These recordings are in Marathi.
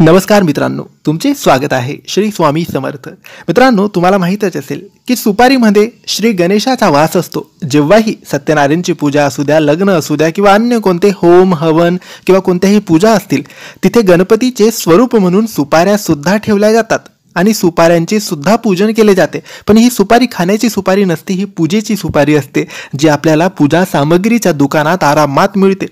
नमस्कार मित्रांनो तुमचे स्वागत आहे श्री स्वामी समर्थ मित्रांनो तुम्हाला माहीतच असेल की सुपारीमध्ये श्री गणेशाचा वास असतो जेव्हाही सत्यनारायणची पूजा असू द्या लग्न असू द्या किंवा अन्य कोणते होम हवन किंवा कोणत्याही पूजा असतील तिथे गणपतीचे स्वरूप म्हणून सुपाऱ्या सुद्धा ठेवल्या जातात आणि सुपाऱ्यांचे सुद्धा पूजन केले जाते पण ही सुपारी खाण्याची सुपारी नसते ही पूजेची सुपारी असते जी आपल्याला पूजा सामग्रीच्या दुकानात आरामात मिळते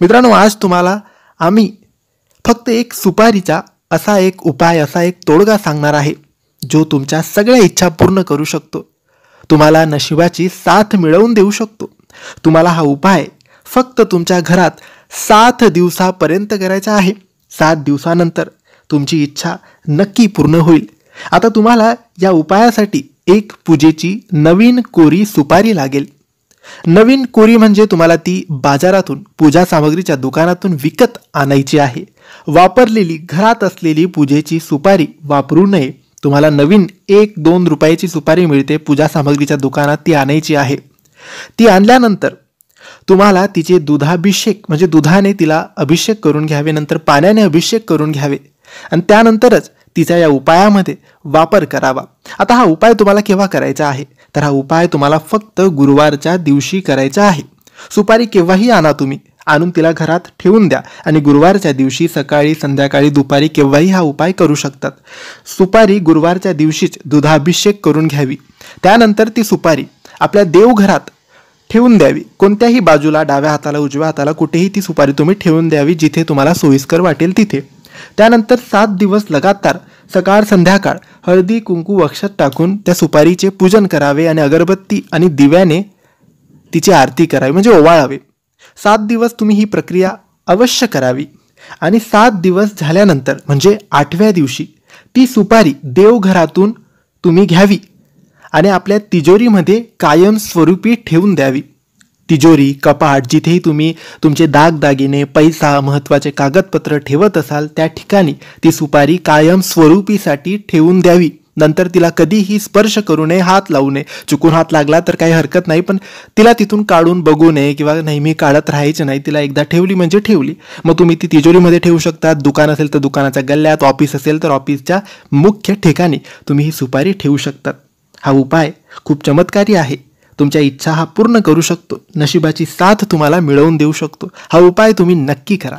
मित्रांनो आज तुम्हाला आम्ही फक्त एक सुपारीचा असा एक उपाय असा एक तोडगा सांगणार आहे जो तुमच्या सगळ्या इच्छा पूर्ण करू शकतो तुम्हाला नशिबाची साथ मिळवून देऊ शकतो तुम्हाला हा उपाय फक्त तुमच्या घरात सात दिवसापर्यंत करायचा आहे सात दिवसानंतर तुमची इच्छा नक्की पूर्ण होईल आता तुम्हाला या उपायासाठी एक पूजेची नवीन कोरी सुपारी लागेल नवीन कोरी म्हणजे तुम्हाला ती बाजारातून पूजा सामग्रीच्या दुकानातून विकत आणायची आहे वापरलेली घरात असलेली पूजेची सुपारी वापरू नये तुम्हाला नवीन एक दोन रुपयाची सुपारी मिळते पूजा सामग्रीच्या दुकानात ती आणायची आहे ती आणल्यानंतर तुम्हाला तिचे दुधाभिषेक म्हणजे दुधाने तिला अभिषेक करून घ्यावे नंतर पाण्याने अभिषेक करून घ्यावे आणि त्यानंतरच तिच्या या उपायामध्ये वापर करावा आता हा उपाय तुम्हाला केव्हा करायचा आहे तर हा उपाय तुम्हाला फक्त गुरुवारच्या दिवशी करायचा आहे सुपारी केव्हाही आणा तुम्ही आणून तिला घरात ठेवून द्या आणि गुरुवारच्या दिवशी सकाळी संध्याकाळी दुपारी केव्हाही हा उपाय करू शकतात सुपारी गुरुवारच्या दिवशीच दुधाभिषेक करून घ्यावी त्यानंतर ती सुपारी आपल्या देवघरात ठेवून द्यावी कोणत्याही बाजूला डाव्या हाताला उजव्या हाताला कुठेही ती सुपारी तुम्ही ठेवून द्यावी जिथे तुम्हाला सोयीस्कर वाटेल तिथे त्यानंतर सात दिवस लगातार सकाळ संध्याकाळ हळदी कुंकू अक्षत टाकून त्या सुपारीचे पूजन करावे आणि अगरबत्ती आणि दिव्याने तिची आरती करावी म्हणजे ओवाळावे सात दिवस तुम्ही ही प्रक्रिया अवश्य करावी आणि सात दिवस झाल्यानंतर म्हणजे आठव्या दिवशी ती सुपारी देवघरातून तुम्ही घ्यावी आणि आपल्या तिजोरीमध्ये कायमस्वरूपी ठेवून द्यावी तिजोरी कपाट जिथेही तुम्ही तुमचे दागदागिने पैसा महत्त्वाचे कागदपत्र ठेवत असाल त्या ठिकाणी ती सुपारी कायमस्वरूपीसाठी ठेवून द्यावी नंतर तिला कधीही स्पर्श करू नये हात लावू नये चुकून हात लागला तर काही हरकत नाही पण तिला तिथून काढून बघू नये किंवा नेहमी काढत राहायचे नाही तिला एकदा ठेवली म्हणजे ठेवली मग तुम्ही ती तिजोरीमध्ये ठेवू शकता दुकान असेल तर दुकानाच्या गल्ल्यात ऑफिस असेल तर ऑफिसच्या मुख्य ठिकाणी तुम्ही ही सुपारी ठेवू शकतात हा उपाय खूप चमत्कारी आहे तुमच्या इच्छा हा पूर्ण करू शकतो नशिबाची साथ तुम्हाला मिळवून देऊ शकतो हा उपाय तुम्ही नक्की करा